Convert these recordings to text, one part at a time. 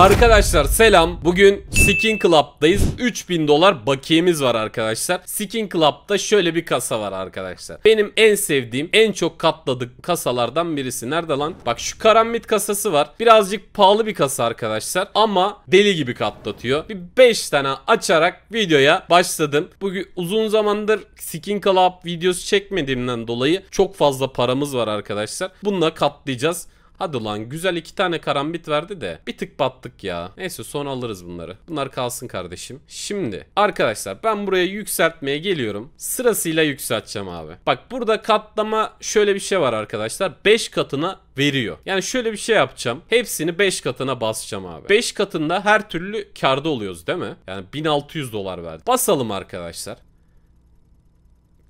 Arkadaşlar selam. Bugün Skin Club'dayız. 3000 dolar bakiyemiz var arkadaşlar. Skin Club'da şöyle bir kasa var arkadaşlar. Benim en sevdiğim, en çok katladık kasalardan birisi. Nerede lan? Bak şu karambit kasası var. Birazcık pahalı bir kasa arkadaşlar. Ama deli gibi katlatıyor. Bir 5 tane açarak videoya başladım. Bugün uzun zamandır Skin Club videosu çekmediğimden dolayı çok fazla paramız var arkadaşlar. Bununla katlayacağız. Hadi lan güzel iki tane karambit verdi de bir tık battık ya. Neyse son alırız bunları. Bunlar kalsın kardeşim. Şimdi arkadaşlar ben buraya yükseltmeye geliyorum. Sırasıyla yükselteceğim abi. Bak burada katlama şöyle bir şey var arkadaşlar. 5 katına veriyor. Yani şöyle bir şey yapacağım. Hepsini 5 katına basacağım abi. 5 katında her türlü karda oluyoruz değil mi? Yani 1600 dolar verdi. Basalım arkadaşlar.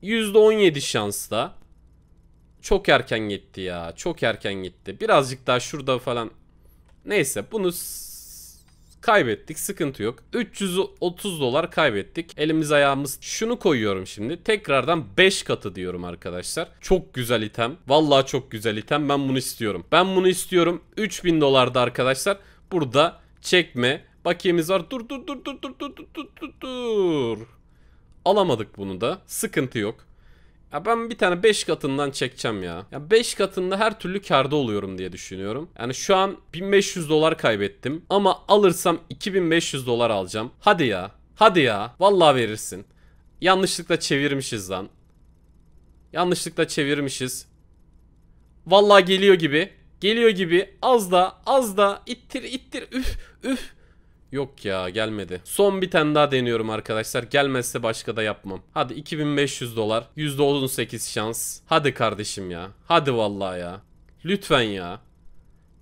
%17 şansla çok erken gitti ya. Çok erken gitti. Birazcık daha şurada falan. Neyse bunu kaybettik. Sıkıntı yok. 330 dolar kaybettik. Elimiz ayağımız. Şunu koyuyorum şimdi. Tekrardan 5 katı diyorum arkadaşlar. Çok güzel item. Vallahi çok güzel item. Ben bunu istiyorum. Ben bunu istiyorum. 3000 dolarda arkadaşlar. Burada çekme bakiyemiz var. Dur dur dur dur dur dur dur dur dur. Alamadık bunu da. Sıkıntı yok. Ya ben bir tane 5 katından çekeceğim ya. Ya 5 katında her türlü karda oluyorum diye düşünüyorum. Yani şu an 1500 dolar kaybettim ama alırsam 2500 dolar alacağım. Hadi ya. Hadi ya. Vallahi verirsin. Yanlışlıkla çevirmişiz lan. Yanlışlıkla çevirmişiz. Vallahi geliyor gibi. Geliyor gibi. Az da az da ittir ittir üf üf Yok ya gelmedi. Son bir tane daha deniyorum arkadaşlar. Gelmezse başka da yapmam. Hadi 2500 dolar. %18 şans. Hadi kardeşim ya. Hadi vallahi ya. Lütfen ya.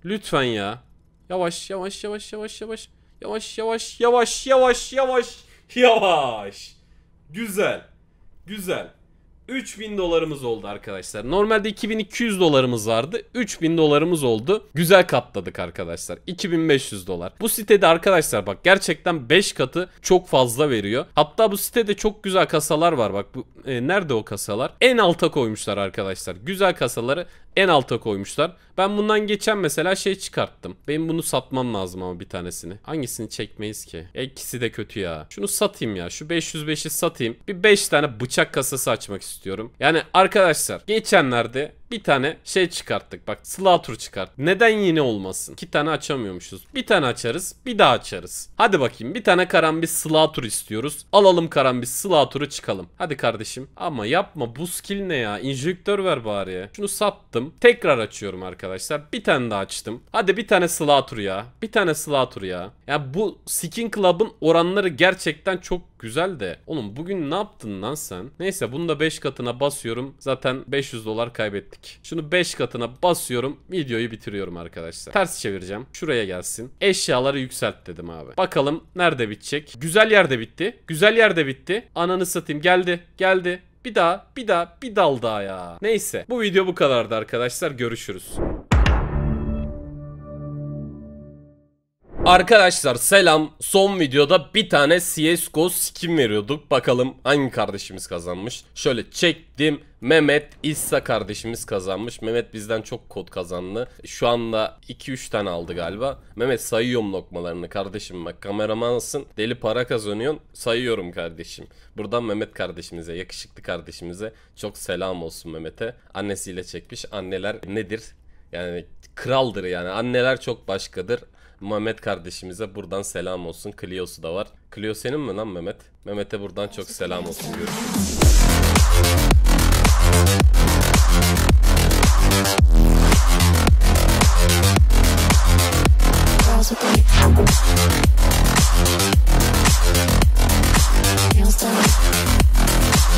Lütfen ya. Yavaş yavaş yavaş yavaş yavaş. Yavaş yavaş yavaş yavaş yavaş. Yavaş. Güzel. Güzel. 3000 dolarımız oldu arkadaşlar. Normalde 2200 dolarımız vardı. 3000 dolarımız oldu. Güzel katladık arkadaşlar. 2500 dolar. Bu sitede arkadaşlar bak gerçekten 5 katı çok fazla veriyor. Hatta bu sitede çok güzel kasalar var bak. Bu, e, nerede o kasalar? En alta koymuşlar arkadaşlar. Güzel kasaları en alta koymuşlar. Ben bundan geçen mesela şey çıkarttım. Benim bunu satmam lazım ama bir tanesini. Hangisini çekmeyiz ki? İkisi de kötü ya. Şunu satayım ya. Şu 505'i satayım. Bir 5 tane bıçak kasası açmak istiyorum. Yani arkadaşlar geçenlerde bir tane şey çıkarttık bak Slatur çıkart. Neden yine olmasın? İki tane açamıyormuşuz. Bir tane açarız bir daha açarız. Hadi bakayım bir tane Karambis Slatur istiyoruz. Alalım Karambis Slatur'u çıkalım. Hadi kardeşim. Ama yapma bu skill ne ya? İnjektör ver bari. Şunu sattım. Tekrar açıyorum arkadaşlar. Bir tane daha açtım. Hadi bir tane Slatur ya. Bir tane Slatur ya. Ya bu Skin Club'ın oranları gerçekten çok güzel de. Oğlum bugün ne yaptın lan sen? Neyse bunu da 5 katına basıyorum. Zaten 500 dolar kaybettik. Şunu 5 katına basıyorum. Videoyu bitiriyorum arkadaşlar. Ters çevireceğim. Şuraya gelsin. Eşyaları yükselt dedim abi. Bakalım nerede bitecek? Güzel yerde bitti. Güzel yerde bitti. Ananı satayım. Geldi. Geldi. Bir daha, bir daha, bir dal daha ya. Neyse bu video bu kadardı arkadaşlar. Görüşürüz. Arkadaşlar selam. Son videoda bir tane CSGO skin veriyorduk. Bakalım hangi kardeşimiz kazanmış. Şöyle çektim. Mehmet İssa kardeşimiz kazanmış. Mehmet bizden çok kod kazandı. Şu anda 2-3 tane aldı galiba. Mehmet sayıyorum lokmalarını kardeşim bak kameramansın. Deli para kazanıyorsun. Sayıyorum kardeşim. Buradan Mehmet kardeşimize, yakışıklı kardeşimize çok selam olsun Mehmet'e. Annesiyle çekmiş. Anneler nedir? Yani kraldır yani. Anneler çok başkadır. Mehmet kardeşimize buradan selam olsun. Clio'su da var. Clio senin mi lan Mehmet? Mehmet'e buradan çok selam olsun. Görüşürüz. Thank you.